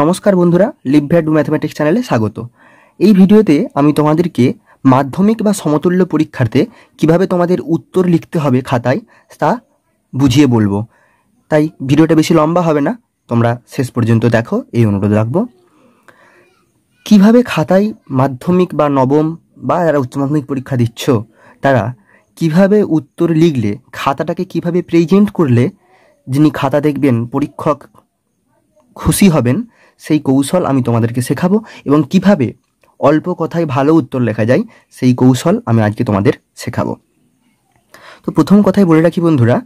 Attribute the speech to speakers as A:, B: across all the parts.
A: নমস্কার বন্ধুরা লিভভ্যা do mathematics চ্যানেলে স্বাগত এই ভিডিওতে আমি তোমাদেরকে মাধ্যমিক বা সমতুল্য পরীক্ষার্থে কিভাবে তোমাদের উত্তর লিখতে হবে খাতায় তা বুঝিয়ে বলবো তাই ভিডিওটা বেশি লম্বা হবে না তোমরা শেষ পর্যন্ত দেখো এই অনুরোধ রাখবো কিভাবে খাতায় মাধ্যমিক বা নবম বা যারা উচ্চ মাধ্যমিক পরীক্ষা দিচ্ছ তারা কিভাবে উত্তর লিখলে খাতাটাকে কিভাবে প্রেজেন্ট করলে যিনি খাতা দেখবেন পরীক্ষক খুশি হবেন সেই কৌশল আমি তোমাদেরকে শেখাবো এবং কিভাবে অল্প কথায় ভালো উত্তর লেখা যায় সেই কৌশল আমি আজকে তোমাদের শেখাবো তো প্রথম কথাই বলে রাখি বন্ধুরা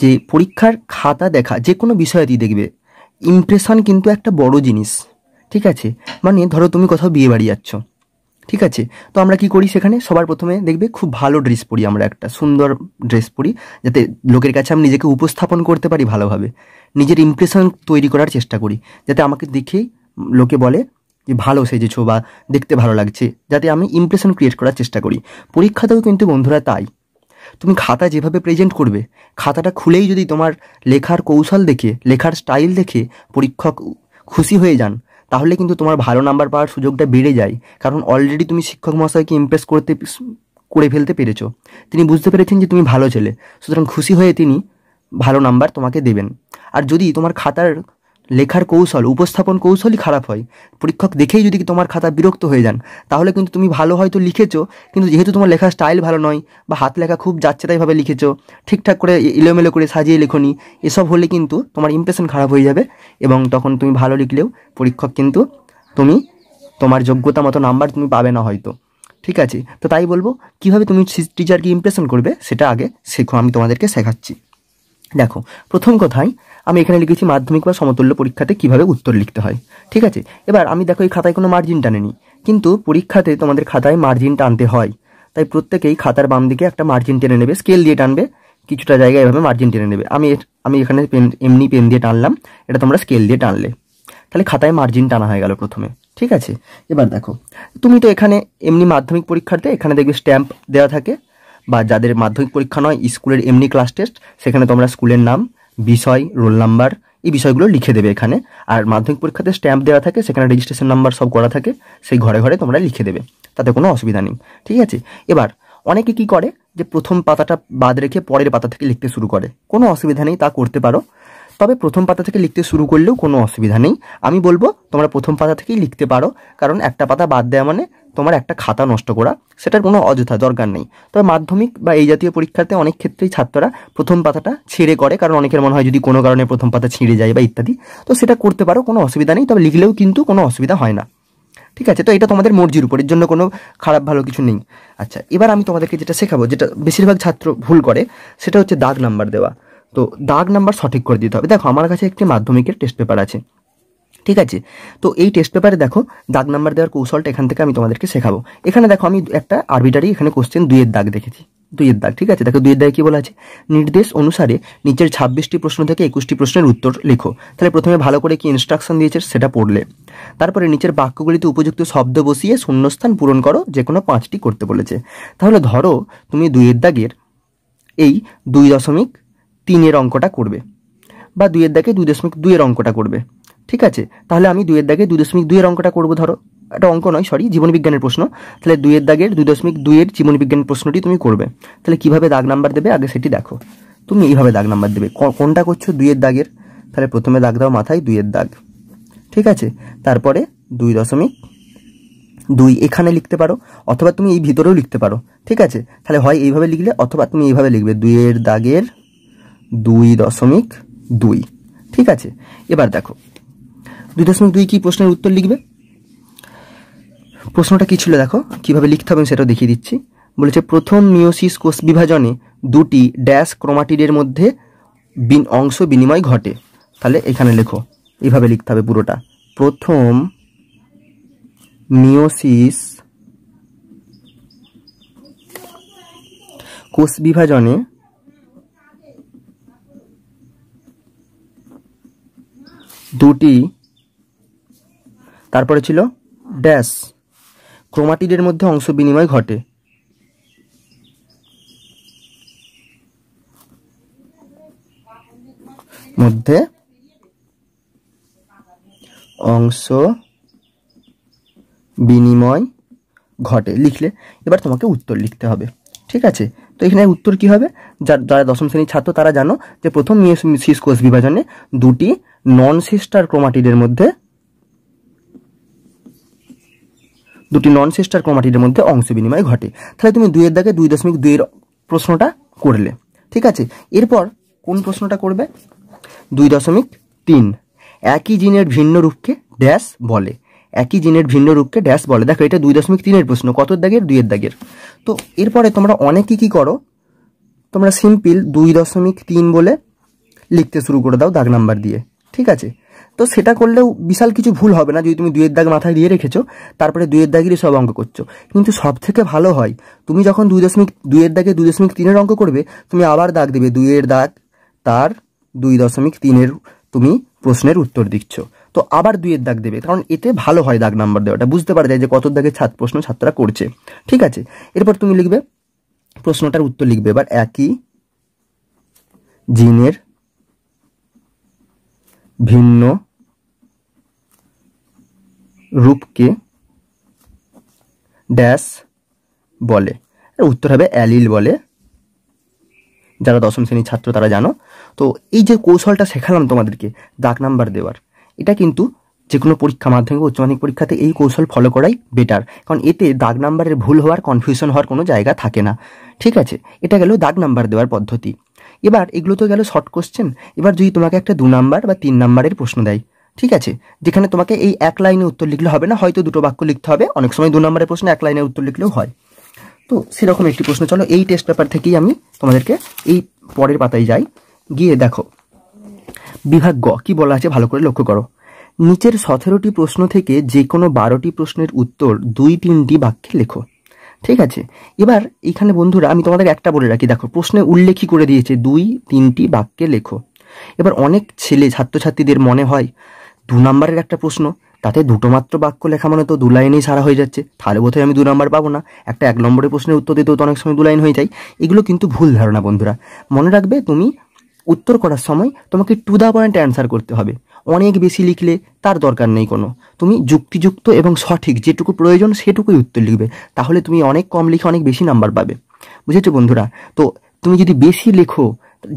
A: যে পরীক্ষার খাতা দেখা যে কোনো বিষয়াতেই দেখবে ইমপ্রেশন কিন্তু একটা বড় জিনিস ঠিক আছে মানে ধরো তুমি কোথাও বিয়ে বাড়ি যাচ্ছ ঠিক আছে তো আমরা কি করি সেখানে সবার প্রথমে দেখবে খুব ভালো ড্রেস পরি আমরা একটা সুন্দর ড্রেস পরি যাতে লোকের কাছে আমি নিজেকে উপস্থাপন করতে পারি ভালোভাবে নিজের ইমপ্রেশন তৈরি করার চেষ্টা করি যাতে আমাকে দেখে লোকে বলে যে ভালো সেজেছো বা দেখতে ভালো লাগছে যাতে আমি ইমপ্রেশন ক্রিয়েট করার চেষ্টা করি পরীক্ষাতেও কিন্তু বন্ধুরা তাই তুমি খাতা যেভাবে প্রেজেন্ট করবে খাতাটা খুলেই যদি তোমার লেখার কৌশল দেখে লেখার স্টাইল দেখে পরীক্ষক খুশি হয়ে যান তাহলে কিন্তু তোমার ভালো নাম্বার পাওয়ার সুযোগটা বেড়ে যায় কারণ অলরেডি তুমি শিক্ষক মহাশয়কে ইমপ্রেস করতে করে ফেলতে পেরেছো তিনি বুঝতে পেরেছেন যে তুমি ভালো ছেলে সুতরাং খুশি হয়ে তিনি ভালো নাম্বার তোমাকে দেবেন আর যদি তোমার খাতার লেখার কৌশল উপস্থাপন কৌশলই খারাপ হয় পরীক্ষক দেখেই যদি তোমার খাতা বিরক্ত হয়ে যান তাহলে কিন্তু তুমি ভালো হয়তো লিখেছো কিন্তু যেহেতু তোমার লেখার স্টাইল ভালো নয় বা হাত লেখা খুব যাচ্ছে তাইভাবে লিখেছো ঠিকঠাক করে এলোমেলো করে সাজিয়ে লেখনি এসব হলে কিন্তু তোমার ইমপ্রেশন খারাপ হয়ে যাবে এবং তখন তুমি ভালো লিখলেও পরীক্ষক কিন্তু তুমি তোমার যোগ্যতা মতো নাম্বার তুমি পাবে না হয়তো ঠিক আছে তো তাই বলবো কীভাবে তুমি টিচারকে ইমপ্রেশন করবে সেটা আগে শেখো আমি তোমাদেরকে শেখাচ্ছি দেখো প্রথম কথায় আমি এখানে লিখেছি মাধ্যমিক বা সমতুল্য পরীক্ষাতে কিভাবে উত্তর লিখতে হয় ঠিক আছে এবার আমি দেখো এই খাতায় কোনো মার্জিন টানেনি কিন্তু পরীক্ষাতে তোমাদের খাতায় মার্জিন টানতে হয় তাই প্রত্যেকেই খাতার বাম দিকে একটা মার্জিন টেনে নেবে স্কেল দিয়ে টানবে কিছুটা জায়গায় এভাবে মার্জিন টেনে নেবে আমি আমি এখানে পেন এমনি পেন দিয়ে টানলাম এটা তোমরা স্কেল দিয়ে টানলে তাহলে খাতায় মার্জিন টানা হয়ে গেল প্রথমে ঠিক আছে এবার দেখো তুমি তো এখানে এমনি মাধ্যমিক পরীক্ষাতে এখানে দেখবে স্ট্যাম্প দেওয়া থাকে বা যাদের মাধ্যমিক পরীক্ষা নয় স্কুলের এমনি ক্লাস টেস্ট সেখানে তোমরা স্কুলের নাম বিষয় রোল নাম্বার এই বিষয়গুলো লিখে দেবে এখানে আর মাধ্যমিক পরীক্ষাতে স্ট্যাম্প দেওয়া থাকে সেখানে রেজিস্ট্রেশন নাম্বার সব করা থাকে সেই ঘরে ঘরে তোমরা লিখে দেবে তাতে কোনো অসুবিধা নেই ঠিক আছে এবার অনেকে কি করে যে প্রথম পাতাটা বাদ রেখে পরের পাতা থেকে লিখতে শুরু করে কোনো অসুবিধা নেই তা করতে পারো তবে প্রথম পাতা থেকে লিখতে শুরু করলেও কোনো অসুবিধা নেই আমি বলবো তোমরা প্রথম পাতা থেকেই লিখতে পারো কারণ একটা পাতা বাদ দেওয়া মানে তোমার একটা খাতা নষ্ট করা সেটার কোনো অযথা দরকার নেই তবে মাধ্যমিক বা এই জাতীয় পরীক্ষাতে অনেক ক্ষেত্রেই ছাত্ররা প্রথম পাতাটা ছিঁড়ে করে কারণ অনেকের মনে হয় যদি কোনো কারণে প্রথম পাতা ছিঁড়ে যায় বা ইত্যাদি তো সেটা করতে পারো কোনো অসুবিধা নেই তবে লিখলেও কিন্তু কোনো অসুবিধা হয় না ঠিক আছে তো এটা তোমাদের মর্জির উপর এর জন্য কোনো খারাপ ভালো কিছু নেই আচ্ছা এবার আমি তোমাদেরকে যেটা শেখাবো যেটা বেশিরভাগ ছাত্র ভুল করে সেটা হচ্ছে দাগ নাম্বার দেওয়া তো দাগ নাম্বার সঠিক করে দিতে হবে দেখো আমার কাছে একটি মাধ্যমিকের টেস্ট পেপার আছে ঠিক আছে তো এই টেস্ট পেপারে দেখো দাগ নাম্বার দেওয়ার কৌশলটা এখান থেকে আমি তোমাদেরকে শেখাবো এখানে দেখো আমি একটা আরবিটারি এখানে কোশ্চেন দুইয়ের দাগ দেখেছি দুইয়ের দাগ ঠিক আছে দেখো দুইয়ের দাগে কি বলা আছে নির্দেশ অনুসারে নিচের ছাব্বিশটি প্রশ্ন থেকে একুশটি প্রশ্নের উত্তর লেখো তাহলে প্রথমে ভালো করে কি ইনস্ট্রাকশন দিয়েছে সেটা পড়লে তারপরে নিচের বাক্যগুলিতে উপযুক্ত শব্দ বসিয়ে শূন্যস্থান পূরণ করো যে কোনো পাঁচটি করতে বলেছে তাহলে ধরো তুমি দুইয়ের দাগের এই দুই দশমিক তিনের অঙ্কটা করবে বা দুইয়ের দাগে দুই দশমিক দুইয়ের অঙ্কটা করবে ঠিক আছে তাহলে আমি দুইয়ের দাগে দুই দশমিক দুইয়ের অঙ্কটা করবো ধরো এটা অঙ্ক নয় সরি জীবনবিজ্ঞানের প্রশ্ন তাহলে দুইয়ের দাগের দুই দশমিক দুইয়ের জীবনবিজ্ঞানের প্রশ্নটি তুমি করবে তাহলে কিভাবে দাগ নাম্বার দেবে আগে সেটি দেখো তুমি এইভাবে দাগ নাম্বার দেবে কোনটা করছো দুইয়ের দাগের তাহলে প্রথমে দাগ দাও মাথায় দুইয়ের দাগ ঠিক আছে তারপরে দুই দশমিক দুই এখানে লিখতে পারো অথবা তুমি এই ভিতরেও লিখতে পারো ঠিক আছে তাহলে হয় এইভাবে লিখলে অথবা তুমি এইভাবে লিখবে দুইয়ের দাগের দুই দশমিক দুই ঠিক আছে এবার দেখো দুই দশমিক দুই কী প্রশ্নের উত্তর লিখবে প্রশ্নটা কী ছিল দেখো কীভাবে লিখতে হবে সেটাও দেখিয়ে দিচ্ছি বলেছে প্রথম মিওসিস কোষ বিভাজনে দুটি ড্যাশ ক্রোমাটিডের মধ্যে বিন অংশ বিনিময় ঘটে তাহলে এখানে লেখো এইভাবে লিখতে হবে পুরোটা প্রথম মিওসিস কোষ বিভাজনে দুটি তারপরে ছিল ড্যাশ ক্রোমাটিডের মধ্যে অংশ বিনিময় ঘটে মধ্যে অংশ বিনিময় ঘটে লিখলে এবার তোমাকে উত্তর লিখতে হবে ঠিক আছে তো এখানে উত্তর কি হবে যার যারা দশম শ্রেণীর ছাত্র তারা জানো যে প্রথম মিস কোষ বিভাজনে দুটি নন সিস্টার ক্রোমাটিডের মধ্যে দুটি নন সিস্টার ক্রোমাটিডের মধ্যে অংশ বিনিময় ঘটে তাহলে তুমি দুইয়ের দাগে দুই দশমিক দুইয়ের প্রশ্নটা করলে ঠিক আছে এরপর কোন প্রশ্নটা করবে দুই দশমিক তিন একই জিনের ভিন্ন রূপকে ড্যাশ বলে একই জিনের ভিন্ন রূপকে ড্যাশ বলে দেখো এটা দুই দশমিক তিনের প্রশ্ন কত দাগের দুইয়ের দাগের তো এরপরে তোমরা অনেকে কি করো তোমরা সিম্পল দুই দশমিক তিন বলে লিখতে শুরু করে দাও দাগ নাম্বার দিয়ে ঠিক আছে তো সেটা করলেও বিশাল কিছু ভুল হবে না যদি তুমি দুয়ের দাগ মাথায় দিয়ে রেখেছো তারপরে দুয়ের দাগেরই সব অঙ্ক করছো কিন্তু সব থেকে ভালো হয় তুমি যখন দুই দশমিক দুয়ের দাগে দুই দশমিক তিনের অঙ্ক করবে তুমি আবার দাগ দেবে দুইয়ের দাগ তার দুই দশমিক তিনের তুমি প্রশ্নের উত্তর দিচ্ছ তো আবার দুইয়ের দাগ দেবে কারণ এতে ভালো হয় দাগ নাম্বার দেওয়াটা বুঝতে পারা যায় যে কত দাগে ছাত প্রশ্ন ছাত্ররা করছে ঠিক আছে এরপর তুমি লিখবে প্রশ্নটার উত্তর লিখবে এবার একই জিনের ভিন্ন রূপকে ড্যাশ বলে উত্তর হবে অ্যালিল বলে যারা দশম শ্রেণীর ছাত্র তারা জানো তো এই যে কৌশলটা শেখালাম তোমাদেরকে দাগ নাম্বার দেওয়ার এটা কিন্তু যে কোনো পরীক্ষা মাধ্যমিক উচ্চ মাধ্যমিক পরীক্ষাতে এই কৌশল ফলো করাই বেটার কারণ এতে দাগ নাম্বারের ভুল হওয়ার কনফিউশন হওয়ার কোনো জায়গা থাকে না ঠিক আছে এটা গেল দাগ নাম্বার দেওয়ার পদ্ধতি এবার এগুলো তো গেল শর্ট কোশ্চেন এবার যদি তোমাকে একটা দু নাম্বার বা তিন নাম্বারের প্রশ্ন দেয় ঠিক আছে যেখানে তোমাকে এই এক লাইনে উত্তর লিখলে হবে না হয়তো দুটো বাক্য লিখতে হবে অনেক সময় দু নম্বরের প্রশ্নে এক লাইনে উত্তর লিখলেও হয় তো সেরকম একটি প্রশ্ন চলো এই টেস্ট পেপার থেকেই আমি তোমাদেরকে এই পরের পাতায় যাই গিয়ে দেখো বিভাগ গ কি বলা আছে ভালো করে লক্ষ্য করো নিচের সতেরোটি প্রশ্ন থেকে যে কোনো বারোটি প্রশ্নের উত্তর দুই তিনটি বাক্যে লেখো ঠিক আছে এবার এখানে বন্ধুরা আমি তোমাদের একটা বলে রাখি দেখো প্রশ্নে উল্লেখই করে দিয়েছে দুই তিনটি বাক্যে লেখো এবার অনেক ছেলে ছাত্রছাত্রীদের মনে হয় দু নম্বরের একটা প্রশ্ন তাতে দুটো মাত্র বাক্য লেখা মানে তো দু লাইনেই সারা হয়ে যাচ্ছে তাহলে বোধহয় আমি দু নম্বর পাবো না একটা এক নম্বরের প্রশ্নের উত্তর দিতেও তো অনেক সময় দু লাইন হয়ে যায় এগুলো কিন্তু ভুল ধারণা বন্ধুরা মনে রাখবে তুমি উত্তর করার সময় তোমাকে টু দ্য পয়েন্ট অ্যান্সার করতে হবে অনেক বেশি লিখলে তার দরকার নেই কোনো তুমি যুক্তিযুক্ত এবং সঠিক যেটুকু প্রয়োজন সেটুকুই উত্তর লিখবে তাহলে তুমি অনেক কম লিখে অনেক বেশি নাম্বার পাবে বুঝেছো বন্ধুরা তো তুমি যদি বেশি লেখো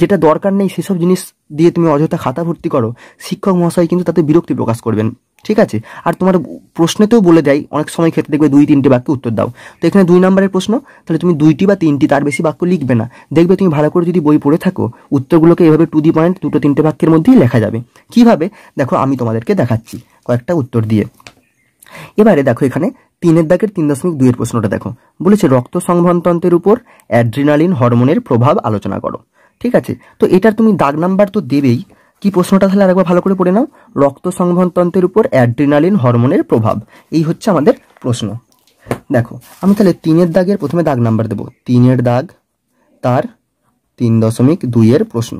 A: যেটা দরকার নেই সেসব জিনিস দিয়ে তুমি অযথা খাতা ভর্তি করো শিক্ষক মহাশয় কিন্তু তাতে বিরক্তি প্রকাশ করবেন ঠিক আছে আর তোমার প্রশ্নেতেও বলে দেয় অনেক সময় ক্ষেত্রে দেখবে দুই তিনটি বাক্যে উত্তর দাও তো এখানে দুই নম্বরের প্রশ্ন তাহলে তুমি দুইটি বা তিনটি তার বেশি বাক্য লিখবে না দেখবে তুমি ভালো করে যদি বই পড়ে থাকো উত্তরগুলোকে এভাবে টু দি পয়েন্ট দুটো তিনটে বাক্যের মধ্যেই লেখা যাবে কিভাবে দেখো আমি তোমাদেরকে দেখাচ্ছি কয়েকটা উত্তর দিয়ে এবারে দেখো এখানে তিনের দাগের তিন দশমিক দুইয়ের প্রশ্নটা দেখো বলেছে রক্ত সংবহনতন্ত্রের উপর অ্যাড্রিনালিন হরমোনের প্রভাব আলোচনা করো ঠিক আছে তো এটার তুমি দাগ নাম্বার তো দেবেই কি প্রশ্নটা তাহলে আরেকবার ভালো করে পড়ে নাও রক্ত সংবহনতন্ত্রের উপর অ্যাড্রিনালিন হরমোনের প্রভাব এই হচ্ছে আমাদের প্রশ্ন দেখো আমি তাহলে তিনের দাগের প্রথমে দাগ নাম্বার দেবো তিনের দাগ তার তিন দশমিক দুইয়ের প্রশ্ন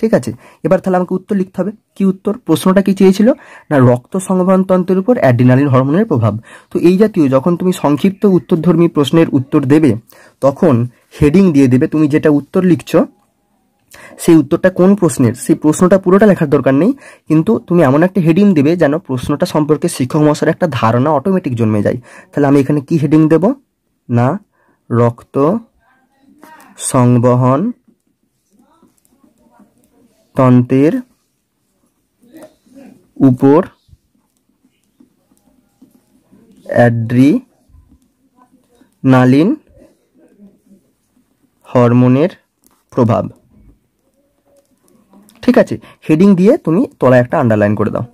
A: ঠিক আছে এবার তাহলে আমাকে উত্তর লিখতে হবে কি উত্তর প্রশ্নটা কি চেয়েছিল না রক্ত সংবহনতন্ত্রের উপর অ্যাড্রিনালিন হরমোনের প্রভাব তো এই জাতীয় যখন তুমি সংক্ষিপ্ত উত্তরধর্মী প্রশ্নের উত্তর দেবে তখন হেডিং দিয়ে দেবে তুমি যেটা উত্তর লিখছ সেই উত্তরটা কোন প্রশ্নের সেই প্রশ্নটা পুরোটা লেখার দরকার নেই কিন্তু তুমি এমন একটা হেডিং দেবে যেন প্রশ্নটা সম্পর্কে শিক্ষক মহাশয়ের একটা ধারণা অটোমেটিক জন্মে যায় তাহলে আমি এখানে কি হেডিং দেব না রক্ত সংবহন তন্ত্রের উপর অ্যাড্রি নালিন হরমোনের প্রভাব ঠিক আছে হেডিং দিয়ে তুমি তলায় একটা আন্ডারলাইন করে দাও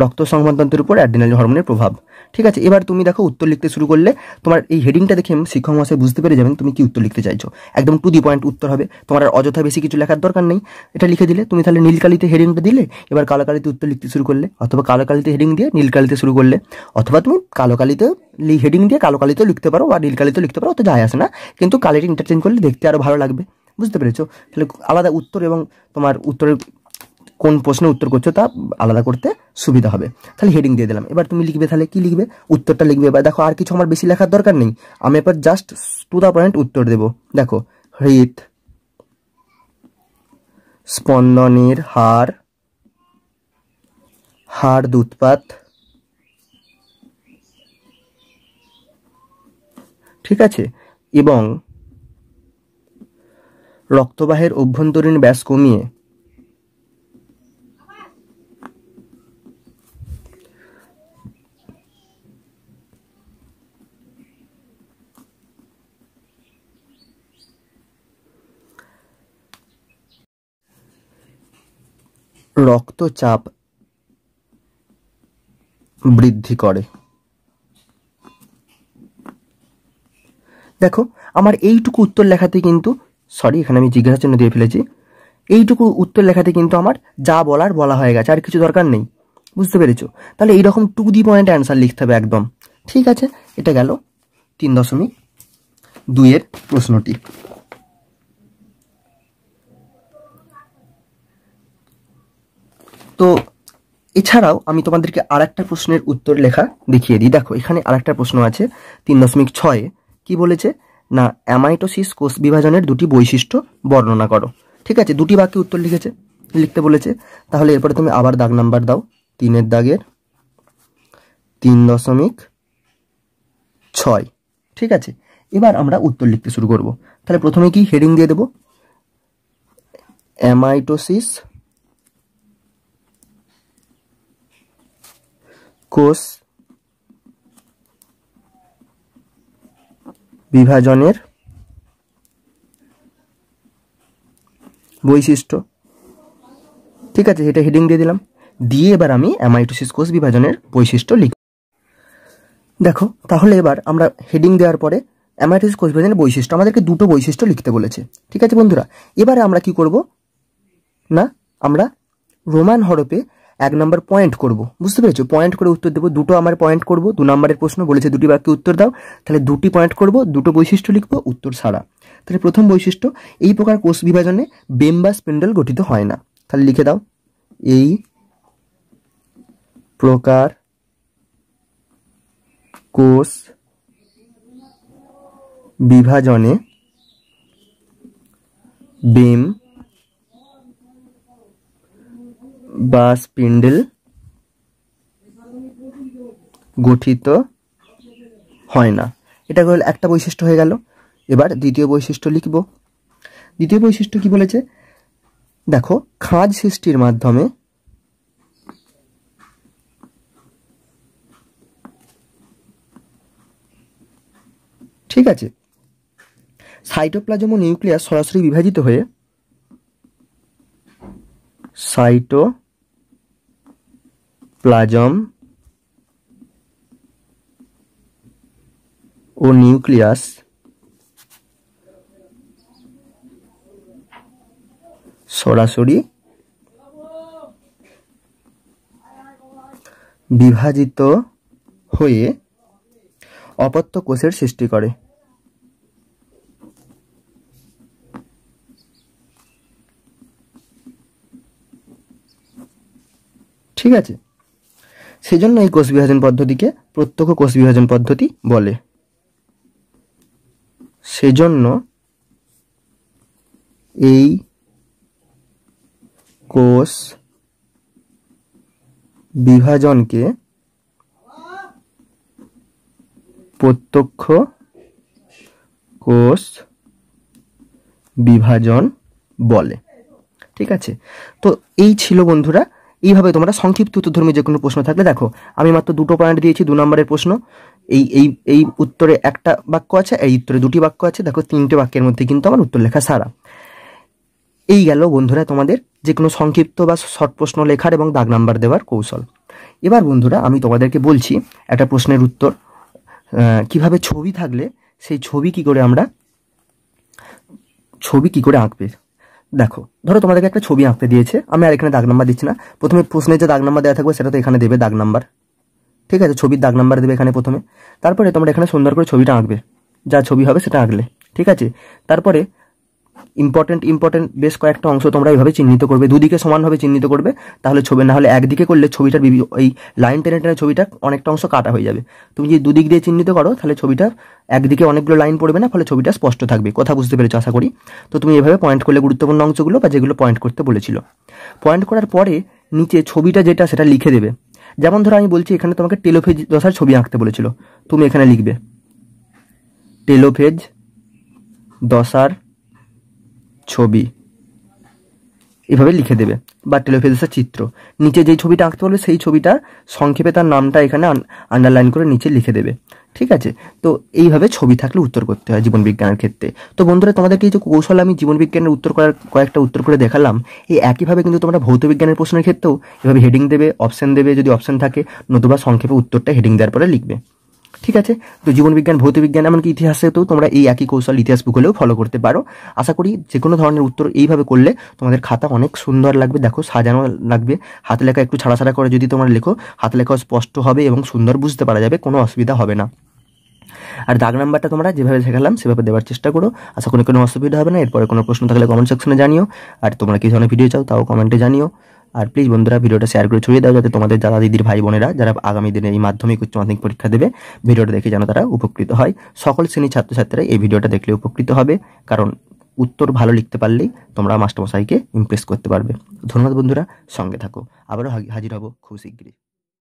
A: রক্ত সংবাদতন্ত্রের উপর অ্যাডিনাল হরমোনের প্রভাব ঠিক আছে এবার তুমি দেখো উত্তর লিখতে শুরু করলে তোমার এই হেডিংটা দেখে শিক্ষক মহাশয় বুঝতে পেরে যাবেন তুমি কি উত্তর লিখতে চাইছো একদম টু দি পয়েন্ট উত্তর হবে তোমার আর অযথা বেশি কিছু লেখার দরকার নেই এটা লিখে দিলে তুমি তাহলে নীলকালিতে হেডিংটা দিলে এবার কালোকালিতে উত্তর লিখতে শুরু করলে অথবা কালোকালিতে হেডিং দিয়ে নীলকালিতে শুরু করলে অথবা তুমি কালোকালিতে হেডিং দিয়ে কালোকালিতেও লিখতে পারো বা নীলকালিতেও লিখতে পারো অত যায় আসে না কিন্তু কালিটি ইন্টারচেঞ্জ করলে দেখতে আরও ভালো লাগবে বুঝতে পেরেছো তাহলে আলাদা উত্তর এবং তোমার উত্তরের কোন প্রশ্নের উত্তর করছো তা আলাদা করতে সুবিধা হবে তাহলে হেডিং দিয়ে দিলাম এবার তুমি লিখবে তাহলে কি লিখবে উত্তরটা লিখবে এবার দেখো আর কিছু আমার বেশি লেখার দরকার নেই আমি এবার জাস্ট টু দ্য পয়েন্ট উত্তর দেব দেখো হৃদ স্পন্দনের হার হার দুধপাত ঠিক আছে এবং রক্তবাহের অভ্যন্তরীণ ব্যাস কমিয়ে রক্তচাপ বৃদ্ধি করে দেখো আমার এইটুকু উত্তর লেখাতে কিন্তু সরি এখানে আমি জিজ্ঞাসার জন্য দিয়ে ফেলেছি এইটুকু উত্তর লেখাতে কিন্তু আমার যা বলার বলা হয়ে গেছে আর কিছু দরকার নেই বুঝতে পেরেছো তাহলে এইরকম টু দি পয়েন্ট অ্যান্সার লিখতে হবে একদম ঠিক আছে এটা গেল তিন দশমিক দুইয়ের প্রশ্নটি তো এছাড়াও আমি তোমাদেরকে আর একটা প্রশ্নের উত্তর লেখা দেখিয়ে দিই দেখো এখানে আর একটা প্রশ্ন আছে তিন দশমিক ছয়ে কী বলেছে না অ্যামাইটোসিস কোষ বিভাজনের দুটি বৈশিষ্ট্য বর্ণনা করো ঠিক আছে দুটি বাক্যে উত্তর লিখেছে লিখতে বলেছে তাহলে এরপরে তুমি আবার দাগ নাম্বার দাও তিনের দাগের তিন দশমিক ছয় ঠিক আছে এবার আমরা উত্তর লিখতে শুরু করব তাহলে প্রথমে কি হেডিং দিয়ে দেব অ্যামাইটোসিস কোষ বিভাজনের বৈশিষ্ট্য ঠিক আছে এটা হেডিং দিয়ে দিলাম দিয়ে এবার আমি অ্যামাইটোসিস কোষ বিভাজনের বৈশিষ্ট্য লিখ দেখো তাহলে এবার আমরা হেডিং দেওয়ার পরে অ্যামাইটোসিস কোষ বিভাজনের বৈশিষ্ট্য আমাদেরকে দুটো বৈশিষ্ট্য লিখতে বলেছে ঠিক আছে বন্ধুরা এবারে আমরা কি করব না আমরা রোমান হরপে এক নম্বর পয়েন্ট করব বুঝতে পেরেছো পয়েন্ট করে উত্তর দেবো দুটো আমার পয়েন্ট করব দু নম্বরের প্রশ্ন বলেছে দুটি বাক্যে উত্তর দাও তাহলে দুটি পয়েন্ট করব দুটো বৈশিষ্ট্য লিখব উত্তর ছাড়া তাহলে প্রথম বৈশিষ্ট্য এই প্রকার কোষ বিভাজনে বেম বা স্পিন্ডল গঠিত হয় না তাহলে লিখে দাও এই প্রকার কোষ বিভাজনে বেম বা স্পিন্ডেল গঠিত হয় না এটা হল একটা বৈশিষ্ট্য হয়ে গেল এবার দ্বিতীয় বৈশিষ্ট্য লিখব দ্বিতীয় বৈশিষ্ট্য কি বলেছে দেখো খাঁজ সৃষ্টির মাধ্যমে ঠিক আছে সাইটোপ্লাজম ও নিউক্লিয়াস সরাসরি বিভাজিত হয়ে সাইটো প্লাজম ও নিউক্লিয়াস সরাসরি বিভাজিত হয়ে অপত্য কোষের সৃষ্টি করে ঠিক আছে সেজন্য এই কোষ বিভাজন পদ্ধতিকে প্রত্যক্ষ কোষ বিভাজন পদ্ধতি বলে সেজন্য এই কোষ বিভাজনকে প্রত্যক্ষ কোষ বিভাজন বলে ঠিক আছে তো এই ছিল বন্ধুরা এইভাবে তোমরা সংক্ষিপ্ত উত্তরধর্মী যে কোনো প্রশ্ন থাকলে দেখো আমি মাত্র দুটো পয়েন্ট দিয়েছি দু নম্বরের প্রশ্ন এই এই এই উত্তরে একটা বাক্য আছে এই উত্তরে দুটি বাক্য আছে দেখো তিনটে বাক্যের মধ্যে কিন্তু আমার উত্তর লেখা সারা এই গেল বন্ধুরা তোমাদের যে কোনো সংক্ষিপ্ত বা শর্ট প্রশ্ন লেখার এবং দাগ নাম্বার দেওয়ার কৌশল এবার বন্ধুরা আমি তোমাদেরকে বলছি একটা প্রশ্নের উত্তর কিভাবে ছবি থাকলে সেই ছবি কি করে আমরা ছবি কি করে আঁকবে দেখো ধরো তোমাদেরকে একটা ছবি আঁকতে দিয়েছে আমি আর এখানে দাগ নাম্বার দিচ্ছি না প্রথমে প্রশ্নে যে দাগ নাম্বার দেওয়া থাকবে সেটা তো এখানে দেবে দাগ নাম্বার ঠিক আছে ছবির দাগ নাম্বার দেবে এখানে প্রথমে তারপরে তোমরা এখানে সুন্দর করে ছবিটা আঁকবে যা ছবি হবে সেটা আঁকলে ঠিক আছে তারপরে ইম্পর্টেন্ট ইম্পর্টেন্ট বেশ কয়েকটা অংশ তোমরা এইভাবে চিহ্নিত করবে দুদিকে সমানভাবে চিহ্নিত করবে তাহলে ছবি না হলে একদিকে করলে ছবিটার এই লাইন টেনে টেনে ছবিটা অনেকটা অংশ কাটা হয়ে যাবে তুমি যদি দুদিক দিয়ে চিহ্নিত করো তাহলে ছবিটা একদিকে অনেকগুলো লাইন পড়বে না ফলে ছবিটা স্পষ্ট থাকবে কথা বুঝতে পেরেছো আশা করি তো তুমি এভাবে পয়েন্ট করলে গুরুত্বপূর্ণ অংশগুলো বা যেগুলো পয়েন্ট করতে বলেছিল পয়েন্ট করার পরে নিচে ছবিটা যেটা সেটা লিখে দেবে যেমন ধরো আমি বলছি এখানে তোমাকে টেলোফেজ দশার ছবি আঁকতে বলেছিল তুমি এখানে লিখবে টেলোফেজ দশার ছবি এভাবে লিখে দেবে বা টেলোফেজিসের চিত্র নিচে যেই ছবিটা আঁকতে বলবে সেই ছবিটা সংক্ষেপে তার নামটা এখানে আন্ডারলাইন করে নিচে লিখে দেবে ঠিক আছে তো এইভাবে ছবি থাকলে উত্তর করতে হয় জীবনবিজ্ঞানের ক্ষেত্রে তো বন্ধুরা তোমাদেরকে এই যে কৌশল আমি জীবনবিজ্ঞানের উত্তর করার কয়েকটা উত্তর করে দেখালাম এই একইভাবে কিন্তু তোমরা ভৌতবিজ্ঞানের প্রশ্নের ক্ষেত্রেও এভাবে হেডিং দেবে অপশান দেবে যদি অপশান থাকে নতুবা সংক্ষেপে উত্তরটা হেডিং দেওয়ার পরে লিখবে ঠিক আছে তো জীবনবিজ্ঞান ভৌতবিজ্ঞান এমনকি তো তোমরা এই একই কৌশল ইতিহাস ভূগোলেও ফলো করতে পারো আশা করি যে কোনো ধরনের উত্তর এইভাবে করলে তোমাদের খাতা অনেক সুন্দর লাগবে দেখো সাজানো লাগবে হাত লেখা একটু ছাড়া করে যদি তোমরা লেখো হাত লেখা স্পষ্ট হবে এবং সুন্দর বুঝতে পারা যাবে কোনো অসুবিধা হবে না আর দাগ নাম্বারটা তোমরা যেভাবে শেখালাম সেভাবে দেওয়ার চেষ্টা করো আশা করি কোনো অসুবিধা হবে না এরপরে কোনো প্রশ্ন থাকলে কমেন্ট সেকশনে জানিও আর তোমরা কী ধরনের ভিডিও চাও তাও কমেন্টে জানিও আর প্লিজ বন্ধুরা ভিডিওটা শেয়ার করে ছড়িয়ে দাও যাতে তোমাদের দাদা দিদির ভাই বোনেরা যারা আগামী দিনে এই মাধ্যমিক উচ্চ মাধ্যমিক পরীক্ষা দেবে ভিডিওটা দেখে যেন তারা উপকৃত হয় সকল শ্রেণীর ছাত্রছাত্রীরা এই ভিডিওটা দেখলে উপকৃত হবে কারণ উত্তর ভালো লিখতে পারলেই তোমরা মাস্টারমশাইকে ইমপ্রেস করতে পারবে ধন্যবাদ বন্ধুরা সঙ্গে থাকো আবারও হাজির হব খুব শীঘ্রই